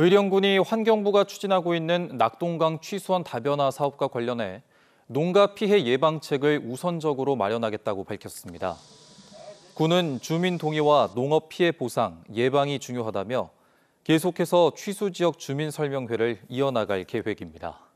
의령군이 환경부가 추진하고 있는 낙동강 취수원 다변화 사업과 관련해 농가 피해 예방책을 우선적으로 마련하겠다고 밝혔습니다. 군은 주민 동의와 농업 피해 보상, 예방이 중요하다며 계속해서 취수 지역 주민 설명회를 이어나갈 계획입니다.